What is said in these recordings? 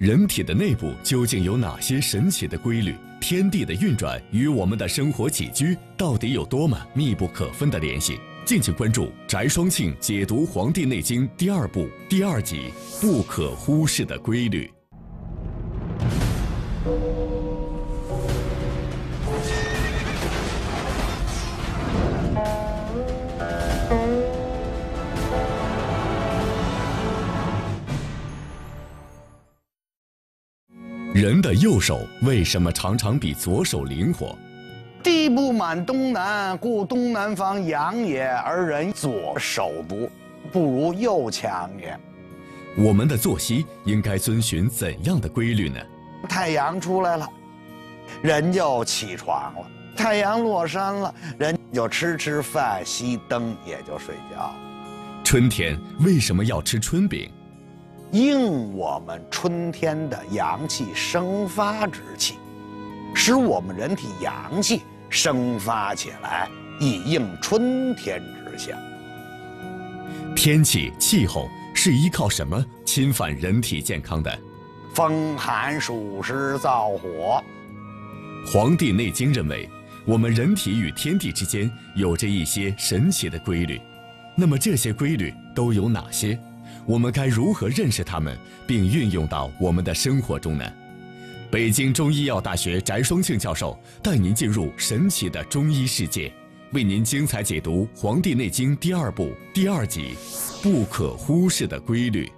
人体的内部究竟有哪些神奇的规律？天地的运转与我们的生活起居到底有多么密不可分的联系？敬请关注翟双庆解读《黄帝内经》第二部第二集，不可忽视的规律。人的右手为什么常常比左手灵活？地不满东南，故东南方阳也，而人左手不不如右强也。我们的作息应该遵循怎样的规律呢？太阳出来了，人就起床了；太阳落山了，人就吃吃饭，熄灯也就睡觉。春天为什么要吃春饼？应我们春天的阳气生发之气，使我们人体阳气生发起来，以应春天之象。天气气候是依靠什么侵犯人体健康的？风寒暑湿燥火。《黄帝内经》认为，我们人体与天地之间有着一些神奇的规律，那么这些规律都有哪些？我们该如何认识他们，并运用到我们的生活中呢？北京中医药大学翟双庆教授带您进入神奇的中医世界，为您精彩解读《黄帝内经》第二部第二集，不可忽视的规律。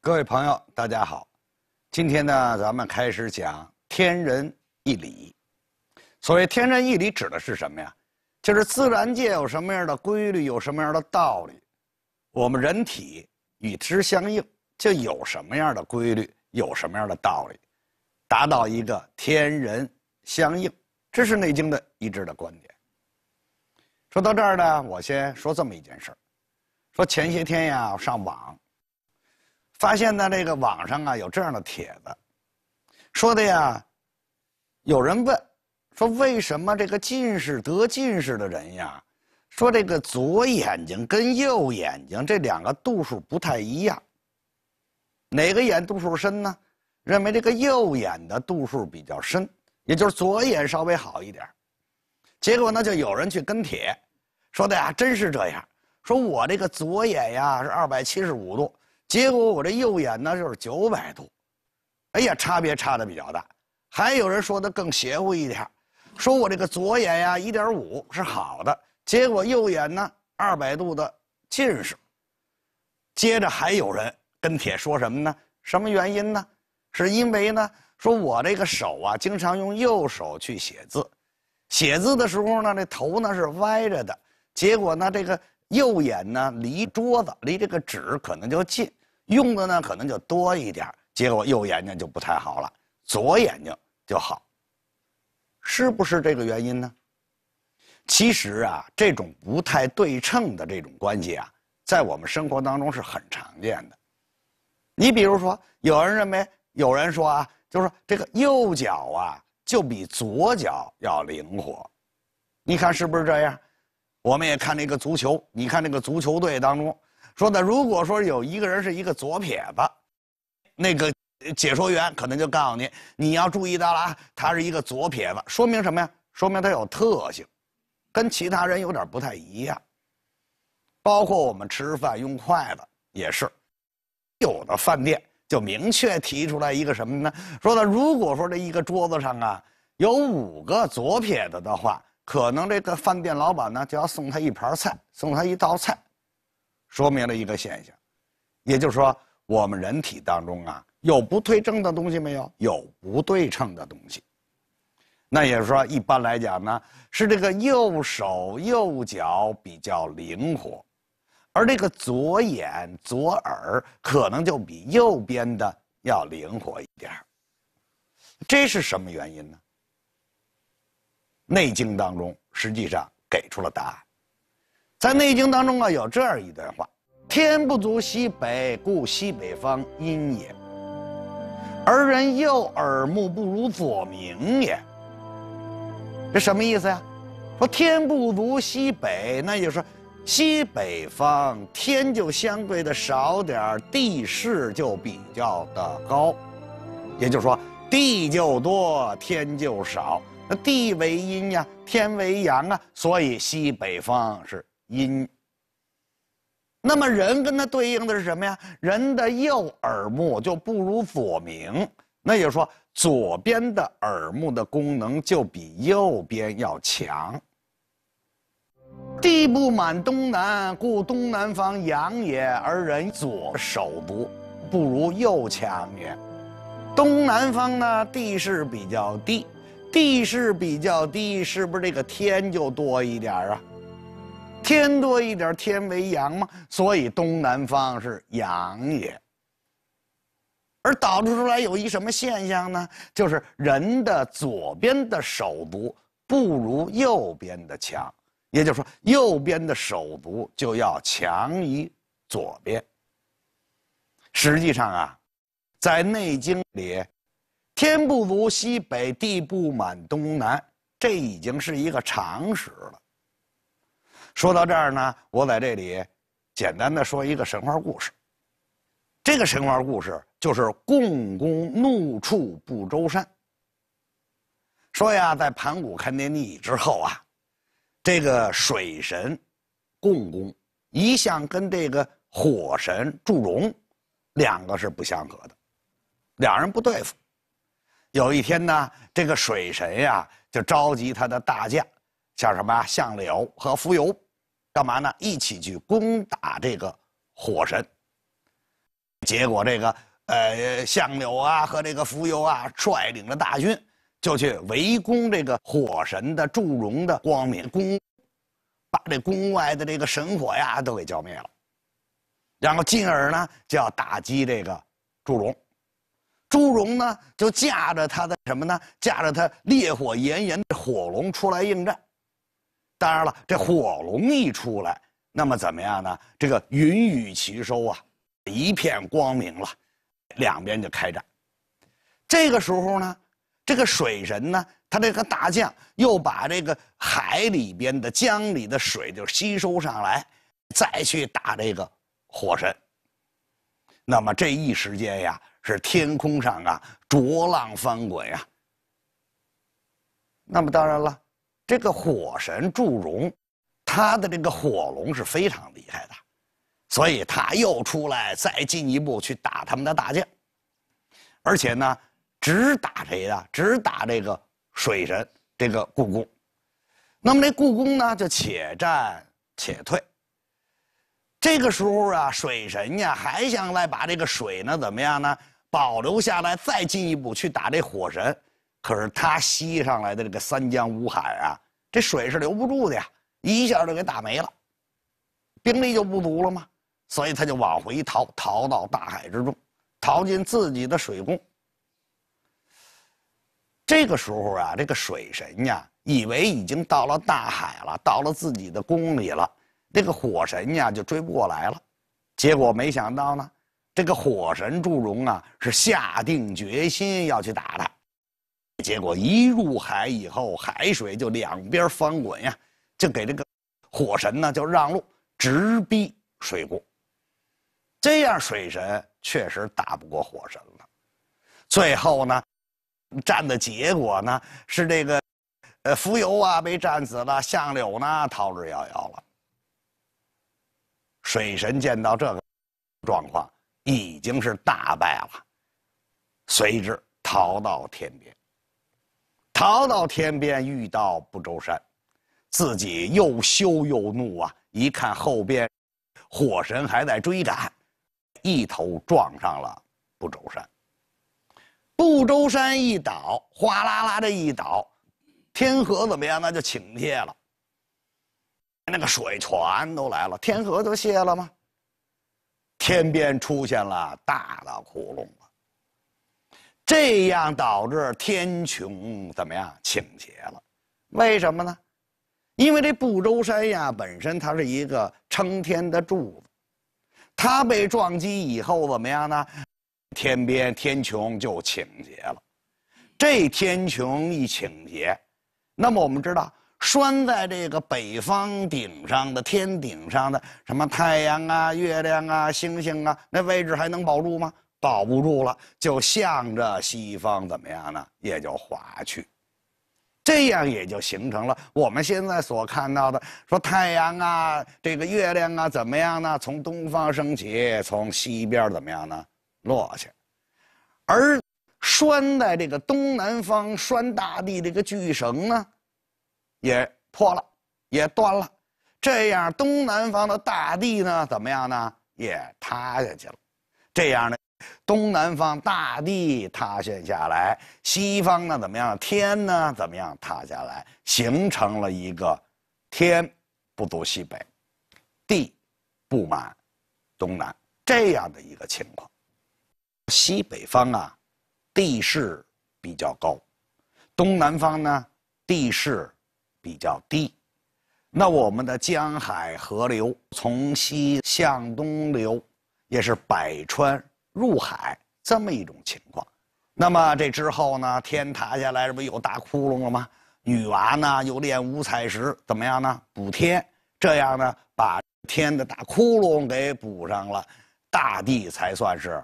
各位朋友，大家好，今天呢，咱们开始讲天人一理。所谓天人一理，指的是什么呀？就是自然界有什么样的规律，有什么样的道理。我们人体与之相应，就有什么样的规律，有什么样的道理，达到一个天人相应，这是《内经》的一致的观点。说到这儿呢，我先说这么一件事儿：说前些天呀，上网发现呢，这个网上啊有这样的帖子，说的呀，有人问，说为什么这个近视得近视的人呀？说这个左眼睛跟右眼睛这两个度数不太一样，哪个眼度数深呢？认为这个右眼的度数比较深，也就是左眼稍微好一点。结果呢，就有人去跟帖，说的呀，真是这样。说我这个左眼呀是二百七十五度，结果我这右眼呢就是九百度，哎呀，差别差的比较大。还有人说的更邪乎一点，说我这个左眼呀一点五是好的。结果右眼呢二百度的近视。接着还有人跟帖说什么呢？什么原因呢？是因为呢，说我这个手啊，经常用右手去写字，写字的时候呢，这头呢是歪着的，结果呢，这个右眼呢离桌子离这个纸可能就近，用的呢可能就多一点结果右眼睛就不太好了，左眼睛就好。是不是这个原因呢？其实啊，这种不太对称的这种关系啊，在我们生活当中是很常见的。你比如说，有人认为，有人说啊，就说这个右脚啊，就比左脚要灵活。你看是不是这样？我们也看那个足球，你看那个足球队当中，说的，如果说有一个人是一个左撇子，那个解说员可能就告诉你，你要注意到了啊，他是一个左撇子，说明什么呀？说明他有特性。跟其他人有点不太一样，包括我们吃饭用筷子也是，有的饭店就明确提出来一个什么呢？说的如果说这一个桌子上啊有五个左撇子的话，可能这个饭店老板呢就要送他一盘菜，送他一道菜，说明了一个现象，也就是说我们人体当中啊有不对称的东西没有？有不对称的东西。那也是说，一般来讲呢，是这个右手右脚比较灵活，而这个左眼左耳可能就比右边的要灵活一点这是什么原因呢？《内经》当中实际上给出了答案，在《内经》当中啊，有这样一段话：“天不足西北，故西北方阴也；而人右耳目不如左明也。”这什么意思呀？说天不足西北，那也就是西北方天就相对的少点儿，地势就比较的高，也就是说地就多，天就少。那地为阴呀，天为阳啊，所以西北方是阴。那么人跟他对应的是什么呀？人的右耳目就不如左明，那也就说。左边的耳目的功能就比右边要强。地不满东南，故东南方阳也，而人左手不不如右强也。东南方呢，地势比较低，地势比较低，是不是这个天就多一点啊？天多一点，天为阳嘛，所以东南方是阳也。而导致出来有一什么现象呢？就是人的左边的手足不如右边的强，也就是说，右边的手足就要强于左边。实际上啊，在《内经》里，“天不足西北，地不满东南”，这已经是一个常识了。说到这儿呢，我在这里简单的说一个神话故事。这个神话故事。就是共工怒触不周山。说呀，在盘古开天地之后啊，这个水神共工一向跟这个火神祝融两个是不相合的，两人不对付。有一天呢，这个水神呀就召集他的大将，像什么相柳和蜉蝣，干嘛呢？一起去攻打这个火神。结果这个。呃，相柳啊和这个蜉蝣啊率领着大军，就去围攻这个火神的祝融的光明宫，把这宫外的这个神火呀都给浇灭了，然后进而呢就要打击这个祝融，祝融呢就驾着他的什么呢？驾着他烈火炎炎的火龙出来应战，当然了，这火龙一出来，那么怎么样呢？这个云雨齐收啊，一片光明了。两边就开战，这个时候呢，这个水神呢，他这个大将又把这个海里边的江里的水就吸收上来，再去打这个火神。那么这一时间呀，是天空上啊浊浪翻滚啊。那么当然了，这个火神祝融，他的这个火龙是非常厉害的。所以他又出来，再进一步去打他们的大将，而且呢，只打谁呀？只打这个水神，这个故宫。那么这故宫呢，就且战且退。这个时候啊，水神呀，还想来把这个水呢，怎么样呢？保留下来，再进一步去打这火神。可是他吸上来的这个三江五海啊，这水是留不住的呀，一下就给打没了，兵力就不足了吗？所以他就往回逃，逃到大海之中，逃进自己的水宫。这个时候啊，这个水神呀，以为已经到了大海了，到了自己的宫里了，那个火神呀就追不过来了。结果没想到呢，这个火神祝融啊是下定决心要去打他。结果一入海以后，海水就两边翻滚呀，就给这个火神呢就让路，直逼水宫。这样，水神确实打不过火神了。最后呢，战的结果呢是这个，呃，蜉蝣啊被战死了，相柳呢逃之夭夭了。水神见到这个状况，已经是大败了，随之逃到天边，逃到天边遇到不周山，自己又羞又怒啊！一看后边，火神还在追赶，一头撞上了不周山，不周山一倒，哗啦啦的一倒，天河怎么样？那就倾斜了，那个水全都来了，天河就泄了吗？天边出现了大的窟窿了，这样导致天穹怎么样倾斜了？为什么呢？因为这不周山呀，本身它是一个撑天的柱子。它被撞击以后怎么样呢？天边天穹就倾斜了，这天穹一倾斜，那么我们知道拴在这个北方顶上的天顶上的什么太阳啊、月亮啊、星星啊，那位置还能保住吗？保不住了，就向着西方怎么样呢？也就滑去。这样也就形成了我们现在所看到的：说太阳啊，这个月亮啊，怎么样呢？从东方升起，从西边怎么样呢？落下。而拴在这个东南方拴大地这个巨绳呢，也破了，也断了。这样东南方的大地呢，怎么样呢？也塌下去了。这样呢？东南方大地塌陷下来，西方呢怎么样？天呢怎么样塌下来，形成了一个天不足西北，地不满东南这样的一个情况。西北方啊，地势比较高，东南方呢地势比较低。那我们的江海河流从西向东流，也是百川。入海这么一种情况，那么这之后呢？天塌下来，这不有大窟窿了吗？女娃呢，又炼五彩石，怎么样呢？补天，这样呢，把天的大窟窿给补上了，大地才算是，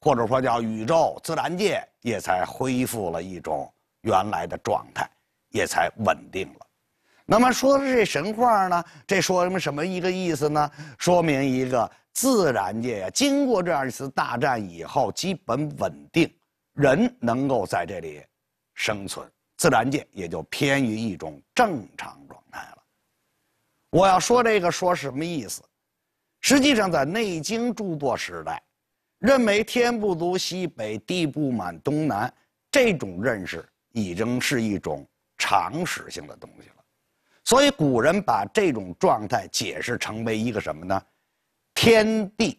或者说叫宇宙自然界也才恢复了一种原来的状态，也才稳定了。那么说的这神话呢，这说什么什么一个意思呢？说明一个。自然界呀，经过这样一次大战以后，基本稳定，人能够在这里生存，自然界也就偏于一种正常状态了。我要说这个，说什么意思？实际上，在《内经》著作时代，认为天不足西北，地不满东南，这种认识已经是一种常识性的东西了。所以古人把这种状态解释成为一个什么呢？天地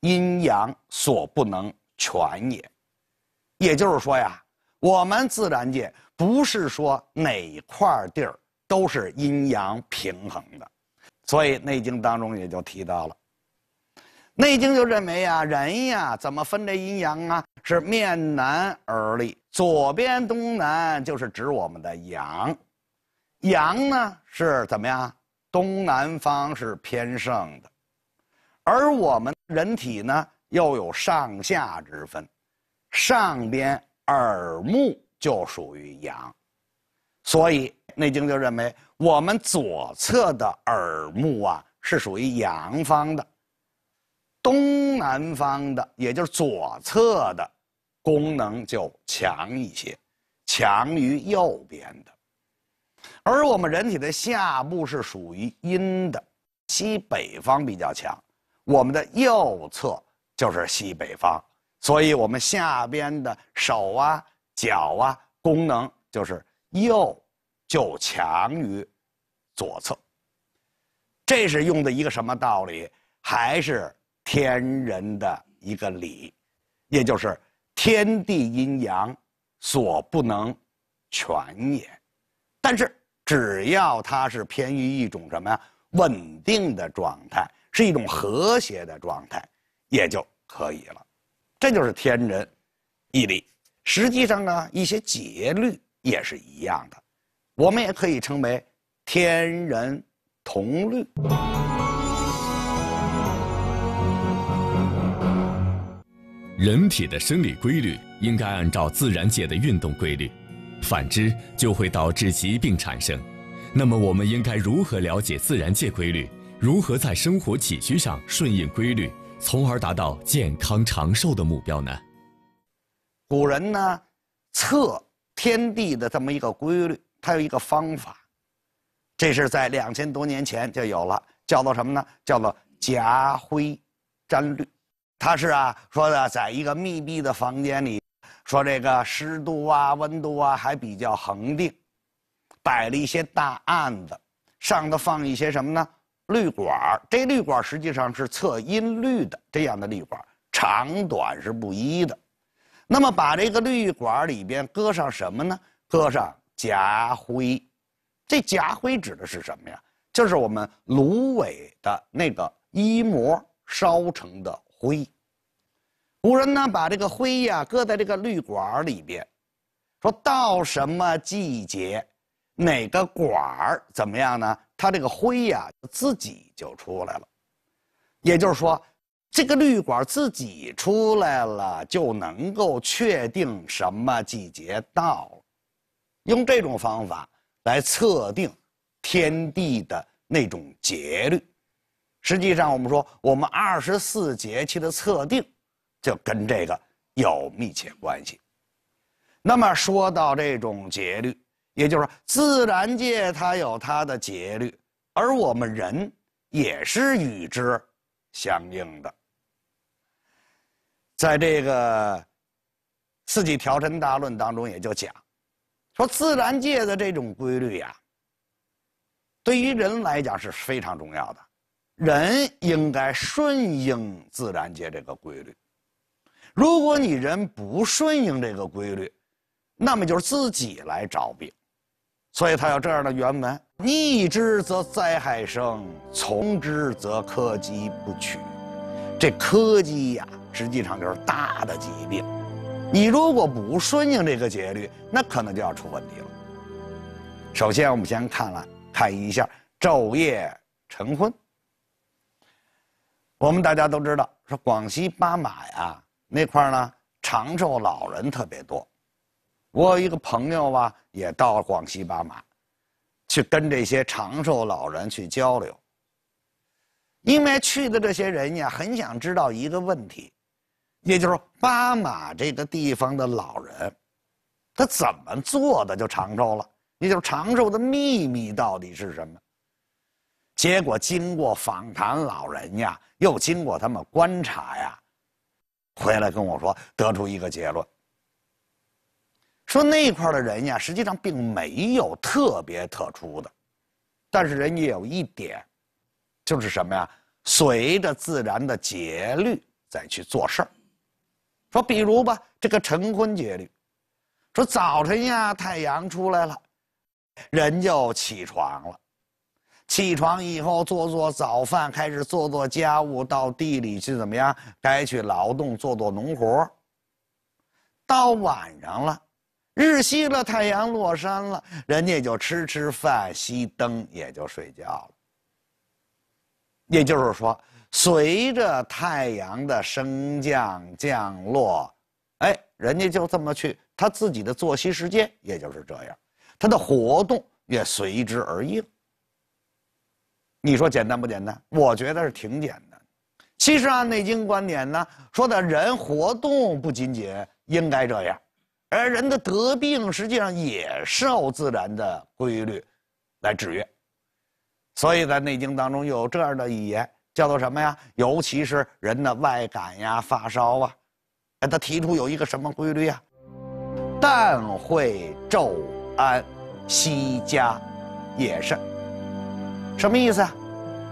阴阳所不能全也，也就是说呀，我们自然界不是说哪块地儿都是阴阳平衡的，所以《内经》当中也就提到了，《内经》就认为呀，人呀怎么分这阴阳啊？是面南而立，左边东南就是指我们的阳，阳呢是怎么样？东南方是偏盛的。而我们人体呢，又有上下之分，上边耳目就属于阳，所以《内经》就认为我们左侧的耳目啊是属于阳方的，东南方的，也就是左侧的，功能就强一些，强于右边的。而我们人体的下部是属于阴的，西北方比较强。我们的右侧就是西北方，所以我们下边的手啊、脚啊功能就是右就强于左侧。这是用的一个什么道理？还是天人的一个理，也就是天地阴阳所不能全也。但是只要它是偏于一种什么呀稳定的状态。是一种和谐的状态，也就可以了。这就是天人毅力。实际上呢，一些节律也是一样的，我们也可以称为天人同律。人体的生理规律应该按照自然界的运动规律，反之就会导致疾病产生。那么，我们应该如何了解自然界规律？如何在生活起居上顺应规律，从而达到健康长寿的目标呢？古人呢，测天地的这么一个规律，它有一个方法，这是在两千多年前就有了，叫做什么呢？叫做夹灰占绿。他是啊，说的在一个密闭的房间里，说这个湿度啊、温度啊还比较恒定，摆了一些大案子，上头放一些什么呢？滤管这滤管实际上是测音律的，这样的滤管长短是不一的。那么把这个滤管里边搁上什么呢？搁上夹灰，这夹灰指的是什么呀？就是我们芦苇的那个衣模烧成的灰。古人呢把这个灰呀搁在这个滤管里边，说到什么季节？哪个管儿怎么样呢？它这个灰呀，自己就出来了。也就是说，这个绿管自己出来了，就能够确定什么季节到了。用这种方法来测定天地的那种节律，实际上我们说，我们二十四节气的测定就跟这个有密切关系。那么说到这种节律。也就是说，自然界它有它的节律，而我们人也是与之相应的。在这个《四季调身大论》当中，也就讲说自然界的这种规律呀，对于人来讲是非常重要的，人应该顺应自然界这个规律。如果你人不顺应这个规律，那么就是自己来找病。所以它有这样的原文：逆之则灾害生，从之则苛疾不取。这苛疾呀，实际上就是大的疾病。你如果不顺应这个节律，那可能就要出问题了。首先，我们先看了看一下昼夜晨昏。我们大家都知道，说广西巴马呀那块儿呢，长寿老人特别多。我有一个朋友啊，也到广西巴马，去跟这些长寿老人去交流。因为去的这些人呀，很想知道一个问题，也就是巴马这个地方的老人，他怎么做的就长寿了？也就是长寿的秘密到底是什么？结果经过访谈老人呀，又经过他们观察呀，回来跟我说，得出一个结论。说那块的人呀，实际上并没有特别特殊的，但是人家有一点，就是什么呀？随着自然的节律再去做事儿。说比如吧，这个晨昏节律，说早晨呀，太阳出来了，人就起床了，起床以后做做早饭，开始做做家务，到地里去怎么样？该去劳动，做做农活。到晚上了。日西了，太阳落山了，人家就吃吃饭，熄灯也就睡觉了。也就是说，随着太阳的升降降落，哎，人家就这么去他自己的作息时间，也就是这样，他的活动也随之而应。你说简单不简单？我觉得是挺简单。其实按《内经》观点呢，说的人活动不仅仅应该这样。而人的得病实际上也受自然的规律来制约，所以在《内经》当中有这样的语言，叫做什么呀？尤其是人的外感呀、发烧啊，他提出有一个什么规律呀？旦会昼安，夕加，也是什么意思啊？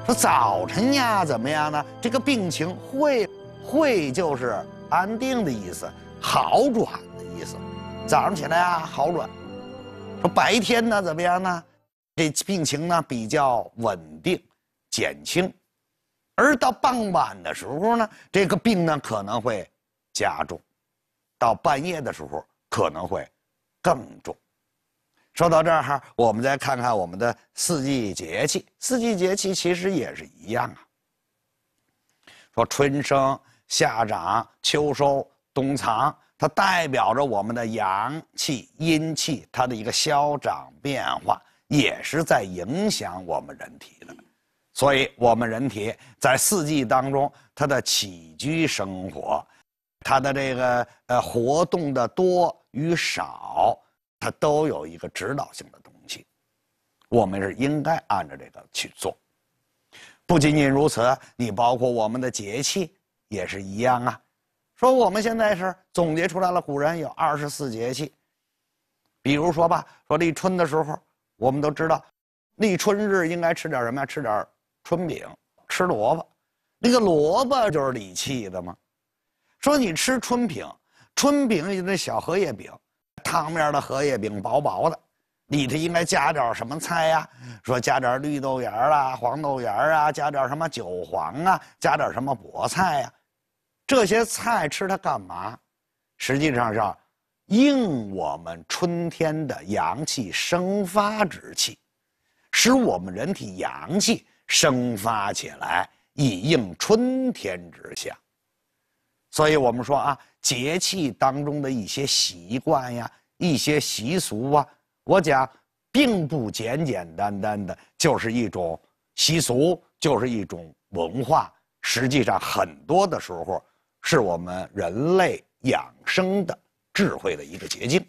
说早晨呀，怎么样呢？这个病情会会就是安定的意思，好转。意思，早上起来啊好转，说白天呢怎么样呢？这病情呢比较稳定，减轻，而到傍晚的时候呢，这个病呢可能会加重，到半夜的时候可能会更重。说到这儿哈，我们再看看我们的四季节气，四季节气其实也是一样啊。说春生、夏长、秋收、冬藏。它代表着我们的阳气、阴气，它的一个消长变化，也是在影响我们人体的。所以，我们人体在四季当中，它的起居生活，它的这个呃活动的多与少，它都有一个指导性的东西。我们是应该按照这个去做。不仅仅如此，你包括我们的节气也是一样啊。说我们现在是总结出来了，古人有二十四节气。比如说吧，说立春的时候，我们都知道，立春日应该吃点什么呀？吃点春饼，吃萝卜。那个萝卜就是理气的嘛。说你吃春饼，春饼就的小荷叶饼，汤面的荷叶饼，薄薄的，里头应该加点什么菜呀？说加点绿豆芽啊，黄豆芽啊，加点什么韭黄啊，加点什么菠菜呀。这些菜吃它干嘛？实际上是应我们春天的阳气生发之气，使我们人体阳气生发起来，以应春天之象。所以我们说啊，节气当中的一些习惯呀，一些习俗啊，我讲并不简简单单的就是一种习俗，就是一种文化。实际上很多的时候。是我们人类养生的智慧的一个捷径。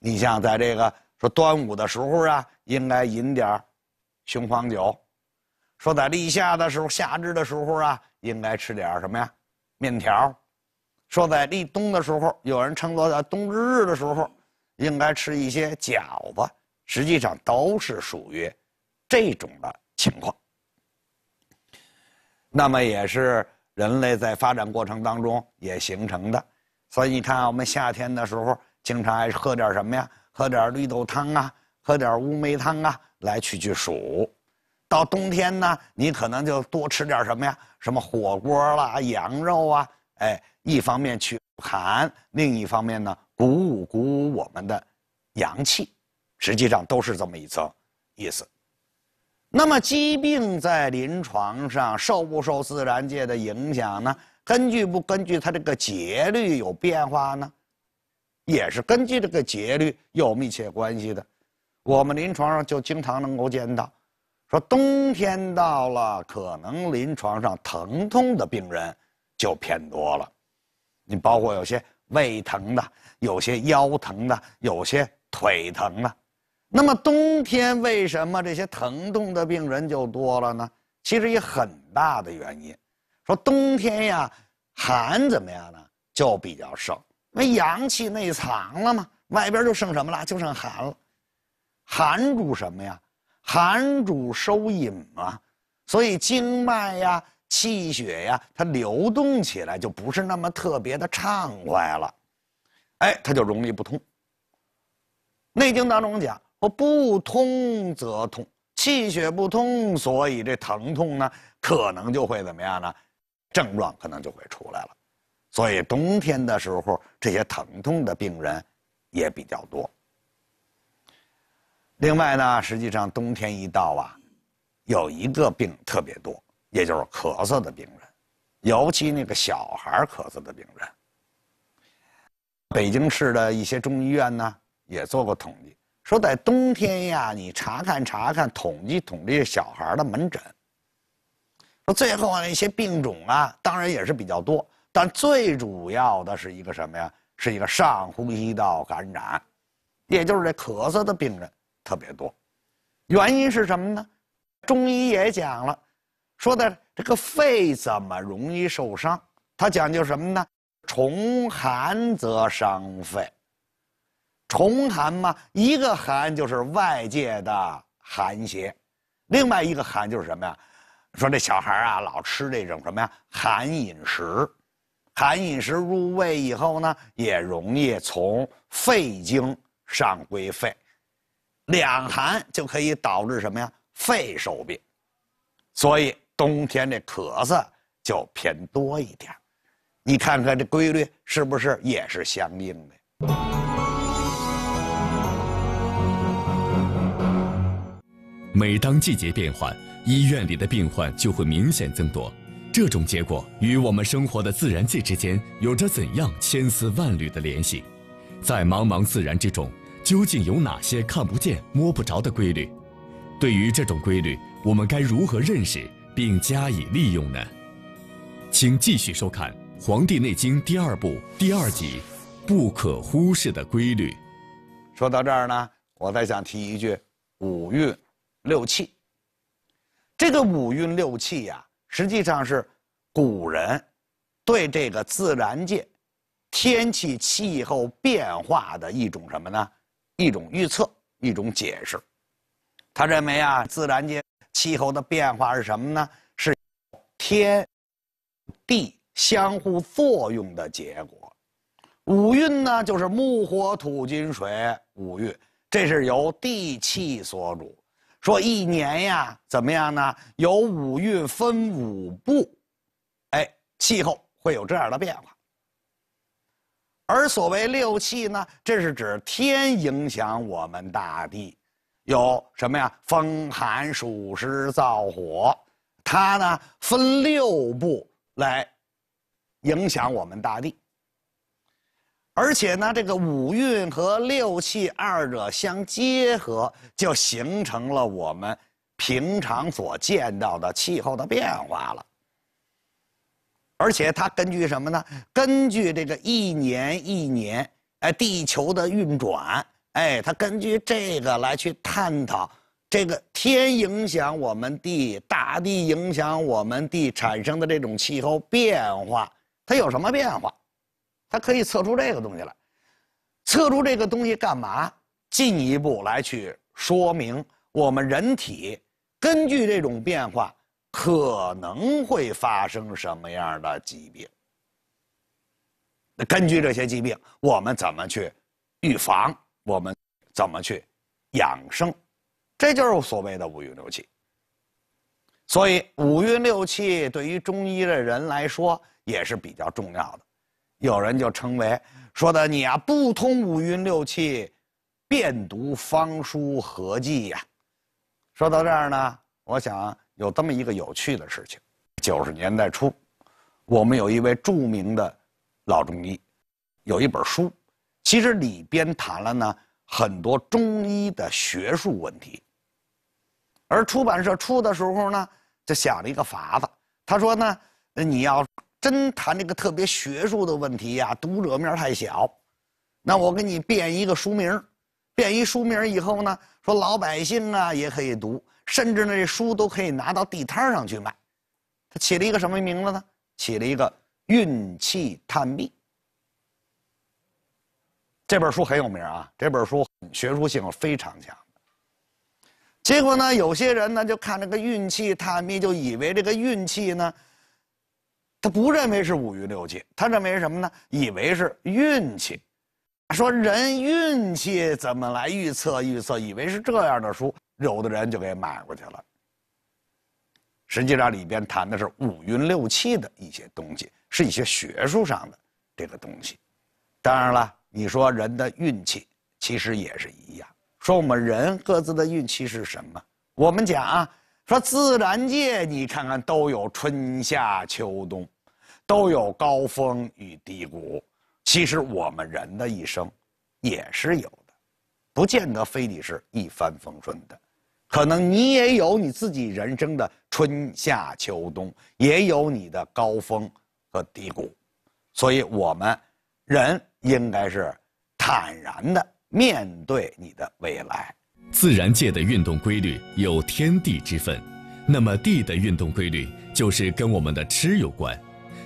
你像在这个说端午的时候啊，应该饮点雄黄酒；说在立夏的时候、夏至的时候啊，应该吃点什么呀？面条；说在立冬的时候，有人称作在冬至日的时候，应该吃一些饺子。实际上都是属于这种的情况。那么也是。人类在发展过程当中也形成的，所以你看，我们夏天的时候经常爱喝点什么呀？喝点绿豆汤啊，喝点乌梅汤啊，来去去暑。到冬天呢，你可能就多吃点什么呀？什么火锅啦、羊肉啊，哎，一方面去寒，另一方面呢，鼓舞鼓舞我们的阳气，实际上都是这么一层意思。那么疾病在临床上受不受自然界的影响呢？根据不根据它这个节律有变化呢？也是根据这个节律有密切关系的。我们临床上就经常能够见到，说冬天到了，可能临床上疼痛的病人就偏多了。你包括有些胃疼的，有些腰疼的，有些腿疼的。那么冬天为什么这些疼痛的病人就多了呢？其实也很大的原因，说冬天呀，寒怎么样呢？就比较盛，那阳气内藏了嘛，外边就剩什么了？就剩寒了。寒主什么呀？寒主收引嘛。所以经脉呀、气血呀，它流动起来就不是那么特别的畅快了，哎，它就容易不通。《内经》当中讲。我不通则痛，气血不通，所以这疼痛呢，可能就会怎么样呢？症状可能就会出来了。所以冬天的时候，这些疼痛的病人也比较多。另外呢，实际上冬天一到啊，有一个病特别多，也就是咳嗽的病人，尤其那个小孩咳嗽的病人。北京市的一些中医院呢，也做过统计。说在冬天呀，你查看查看，统计统计小孩的门诊。说最后那些病种啊，当然也是比较多，但最主要的是一个什么呀？是一个上呼吸道感染，也就是这咳嗽的病人特别多。原因是什么呢？中医也讲了，说的这个肺怎么容易受伤？他讲究什么呢？重寒则伤肺。重寒嘛，一个寒就是外界的寒邪，另外一个寒就是什么呀？说这小孩啊，老吃这种什么呀寒饮食，寒饮食入胃以后呢，也容易从肺经上归肺，两寒就可以导致什么呀？肺受病，所以冬天这咳嗽就偏多一点。你看看这规律是不是也是相应的？每当季节变换，医院里的病患就会明显增多。这种结果与我们生活的自然界之间有着怎样千丝万缕的联系？在茫茫自然之中，究竟有哪些看不见、摸不着的规律？对于这种规律，我们该如何认识并加以利用呢？请继续收看《黄帝内经》第二部第二集，《不可忽视的规律》。说到这儿呢，我再想提一句，五运。六气。这个五运六气呀，实际上是古人对这个自然界天气气候变化的一种什么呢？一种预测，一种解释。他认为啊，自然界气候的变化是什么呢？是天地相互作用的结果。五运呢，就是木火土金水五运，这是由地气所主。说一年呀，怎么样呢？有五运分五步，哎，气候会有这样的变化。而所谓六气呢，这是指天影响我们大地，有什么呀？风寒暑湿燥火，它呢分六步来影响我们大地。而且呢，这个五运和六气二者相结合，就形成了我们平常所见到的气候的变化了。而且它根据什么呢？根据这个一年一年，哎，地球的运转，哎，它根据这个来去探讨这个天影响我们地，大地影响我们地产生的这种气候变化，它有什么变化？它可以测出这个东西来，测出这个东西干嘛？进一步来去说明我们人体根据这种变化可能会发生什么样的疾病。那根据这些疾病，我们怎么去预防？我们怎么去养生？这就是所谓的五运六气。所以五运六气对于中医的人来说也是比较重要的。有人就称为，说的你啊，不通五运六气，便读方书何济呀？说到这儿呢，我想有这么一个有趣的事情：九十年代初，我们有一位著名的老中医，有一本书，其实里边谈了呢很多中医的学术问题。而出版社出的时候呢，就想了一个法子，他说呢，你要。真谈这个特别学术的问题呀，读者面太小。那我给你变一个书名，变一书名以后呢，说老百姓呢也可以读，甚至呢这书都可以拿到地摊上去卖。他起了一个什么名字呢？起了一个《运气探秘》。这本书很有名啊，这本书学术性非常强。结果呢，有些人呢就看这个《运气探秘》，就以为这个运气呢。他不认为是五云六气，他认为是什么呢？以为是运气。说人运气怎么来预测？预测以为是这样的书，有的人就给买过去了。实际上里边谈的是五运六气的一些东西，是一些学术上的这个东西。当然了，你说人的运气其实也是一样。说我们人各自的运气是什么？我们讲啊。说自然界，你看看都有春夏秋冬，都有高峰与低谷。其实我们人的一生，也是有的，不见得非你是一帆风顺的，可能你也有你自己人生的春夏秋冬，也有你的高峰和低谷。所以，我们人应该是坦然的面对你的未来。自然界的运动规律有天地之分，那么地的运动规律就是跟我们的吃有关。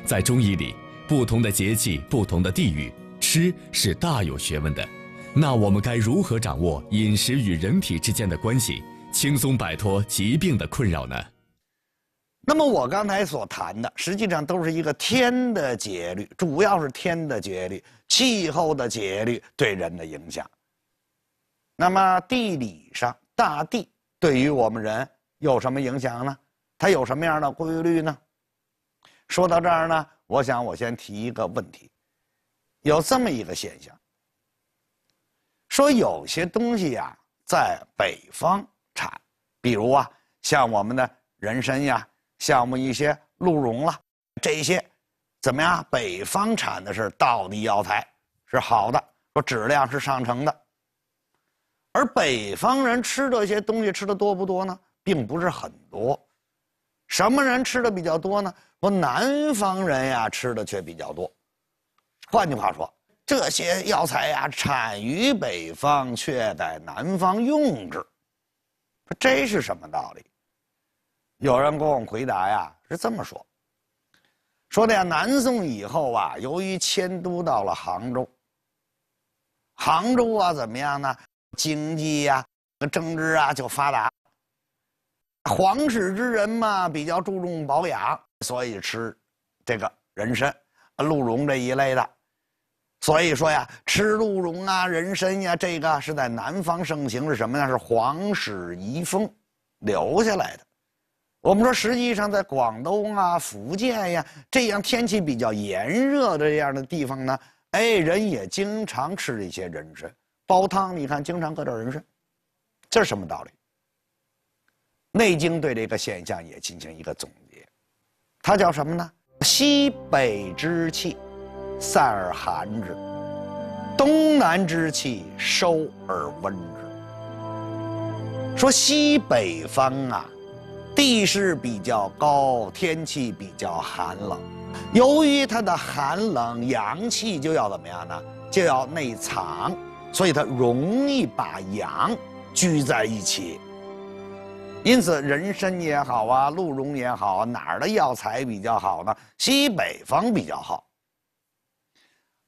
在中医里，不同的节气、不同的地域，吃是大有学问的。那我们该如何掌握饮食与人体之间的关系，轻松摆脱疾病的困扰呢？那么我刚才所谈的，实际上都是一个天的节律，主要是天的节律、气候的节律对人的影响。那么地理上，大地对于我们人有什么影响呢？它有什么样的规律呢？说到这儿呢，我想我先提一个问题：有这么一个现象。说有些东西呀，在北方产，比如啊，像我们的人参呀，像我们一些鹿茸了，这一些，怎么样？北方产的是到底药材是好的，说质量是上乘的。而北方人吃这些东西吃的多不多呢？并不是很多。什么人吃的比较多呢？说南方人呀吃的却比较多。换句话说，这些药材呀产于北方，却在南方用之。说这是什么道理？有人给我们回答呀，是这么说。说的呀，南宋以后啊，由于迁都到了杭州。杭州啊，怎么样呢？经济呀、政治啊就发达。皇室之人嘛，比较注重保养，所以吃这个人参、鹿茸这一类的。所以说呀，吃鹿茸啊、人参呀，这个是在南方盛行是什么呢？是皇室遗风留下来的。我们说，实际上在广东啊、福建呀这样天气比较炎热的这样的地方呢，哎，人也经常吃一些人参。煲汤，你看经常搁点人参，这是什么道理？《内经》对这个现象也进行一个总结，它叫什么呢？西北之气，散而寒之；东南之气，收而温之。说西北方啊，地势比较高，天气比较寒冷，由于它的寒冷，阳气就要怎么样呢？就要内藏。所以它容易把阳聚在一起，因此人参也好啊，鹿茸也好，哪儿的药材比较好呢？西北方比较好。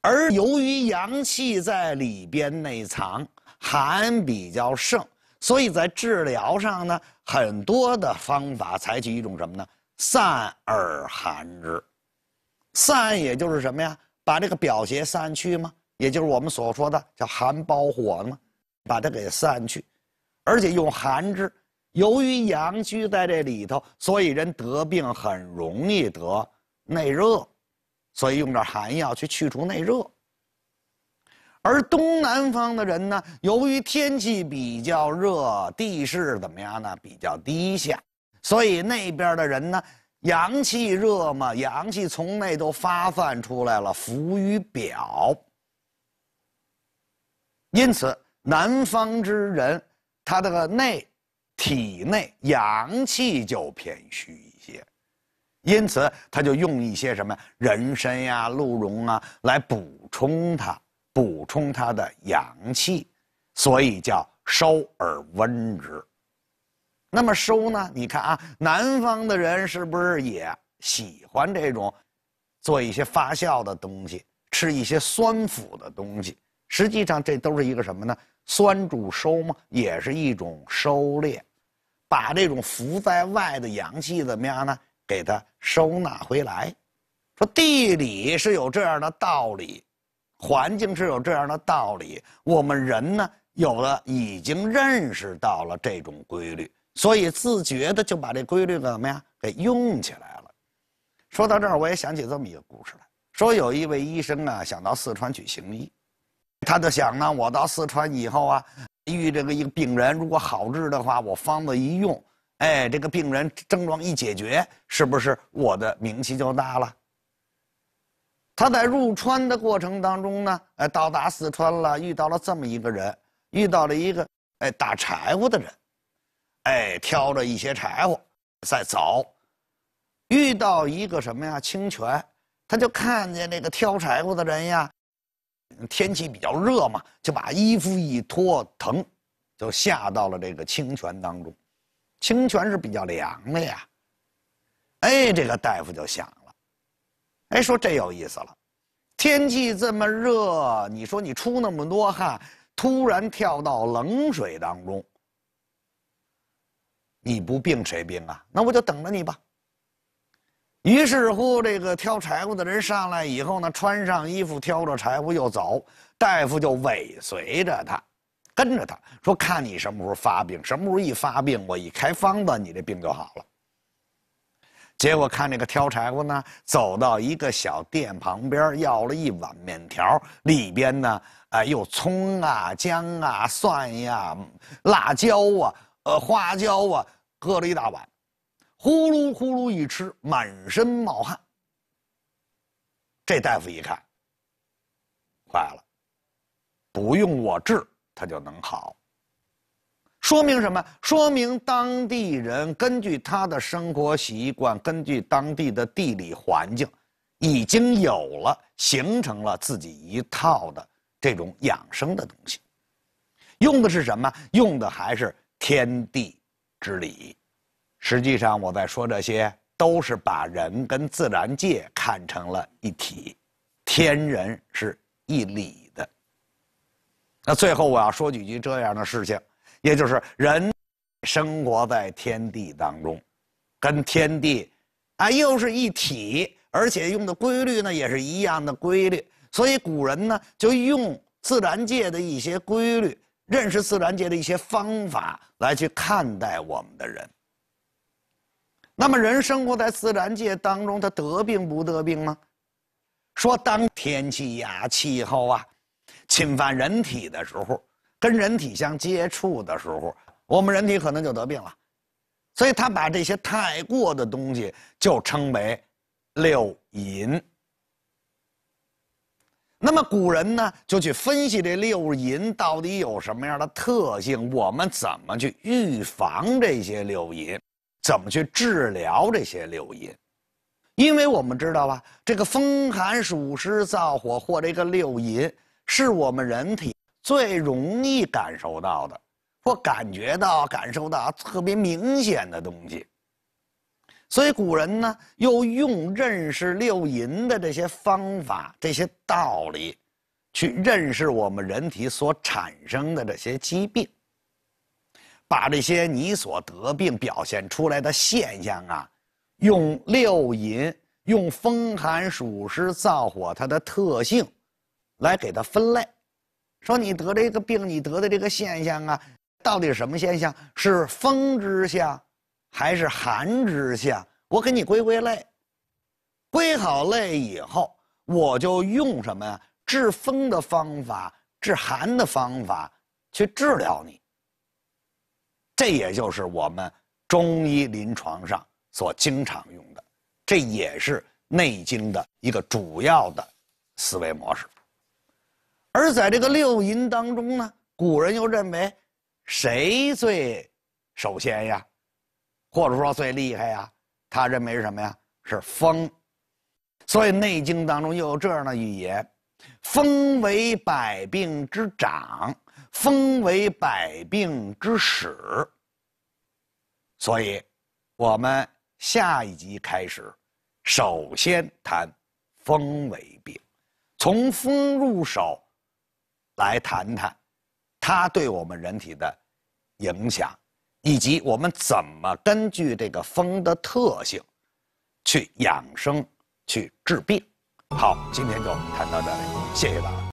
而由于阳气在里边内藏，寒比较盛，所以在治疗上呢，很多的方法采取一种什么呢？散而寒之，散也就是什么呀？把这个表邪散去吗？也就是我们所说的叫寒包火嘛，把它给散去，而且用寒治。由于阳虚在这里头，所以人得病很容易得内热，所以用点寒药去去除内热。而东南方的人呢，由于天气比较热，地势怎么样呢？比较低下，所以那边的人呢，阳气热嘛，阳气从内都发散出来了，浮于表。因此，南方之人，他的内体内阳气就偏虚一些，因此他就用一些什么人参呀、鹿茸啊来补充它，补充它的阳气，所以叫收而温之。那么收呢？你看啊，南方的人是不是也喜欢这种做一些发酵的东西，吃一些酸腐的东西？实际上，这都是一个什么呢？酸主收嘛，也是一种收敛，把这种浮在外的阳气怎么样呢？给它收纳回来。说地理是有这样的道理，环境是有这样的道理，我们人呢有了已经认识到了这种规律，所以自觉的就把这规律怎么样给用起来了。说到这儿，我也想起这么一个故事来：说有一位医生啊，想到四川去行医。他就想呢，我到四川以后啊，遇这个一个病人，如果好治的话，我方子一用，哎，这个病人症状一解决，是不是我的名气就大了？他在入川的过程当中呢，哎，到达四川了，遇到了这么一个人，遇到了一个哎打柴火的人，哎，挑着一些柴火在走，遇到一个什么呀清泉，他就看见那个挑柴火的人呀。天气比较热嘛，就把衣服一脱，疼，就下到了这个清泉当中。清泉是比较凉的呀。哎，这个大夫就想了，哎，说这有意思了，天气这么热，你说你出那么多汗，突然跳到冷水当中，你不病谁病啊？那我就等着你吧。于是乎，这个挑柴火的人上来以后呢，穿上衣服，挑着柴火又走。大夫就尾随着他，跟着他说：“看你什么时候发病，什么时候一发病，我一开方子，你这病就好了。”结果看这个挑柴火呢，走到一个小店旁边，要了一碗面条，里边呢，啊，又葱啊、姜啊、蒜呀、辣椒啊、呃、花椒啊，搁了一大碗。呼噜呼噜一吃，满身冒汗。这大夫一看，坏了，不用我治，他就能好。说明什么？说明当地人根据他的生活习惯，根据当地的地理环境，已经有了形成了自己一套的这种养生的东西。用的是什么？用的还是天地之理。实际上，我在说这些，都是把人跟自然界看成了一体，天人是一理的。那最后我要说几句这样的事情，也就是人生活在天地当中，跟天地，啊又是一体，而且用的规律呢也是一样的规律。所以古人呢就用自然界的一些规律，认识自然界的一些方法来去看待我们的人。那么人生活在自然界当中，他得病不得病吗？说当天气呀、气候啊侵犯人体的时候，跟人体相接触的时候，我们人体可能就得病了。所以他把这些太过的东西就称为六淫。那么古人呢，就去分析这六淫到底有什么样的特性，我们怎么去预防这些六淫？怎么去治疗这些六淫？因为我们知道吧，这个风寒暑湿燥火或这个六淫，是我们人体最容易感受到的或感觉到、感受到特别明显的东西。所以古人呢，又用认识六淫的这些方法、这些道理，去认识我们人体所产生的这些疾病。把这些你所得病表现出来的现象啊，用六淫、用风寒暑湿燥火它的特性，来给它分类。说你得这个病，你得的这个现象啊，到底什么现象？是风之象，还是寒之象？我给你归归类，归好类以后，我就用什么呀？治风的方法，治寒的方法去治疗你。这也就是我们中医临床上所经常用的，这也是《内经》的一个主要的思维模式。而在这个六淫当中呢，古人又认为，谁最首先呀，或者说最厉害呀？他认为是什么呀？是风。所以《内经》当中又有这样的语言：“风为百病之长。”风为百病之始，所以，我们下一集开始，首先谈风为病，从风入手来谈谈它对我们人体的影响，以及我们怎么根据这个风的特性去养生、去治病。好，今天就谈到这里，谢谢大家。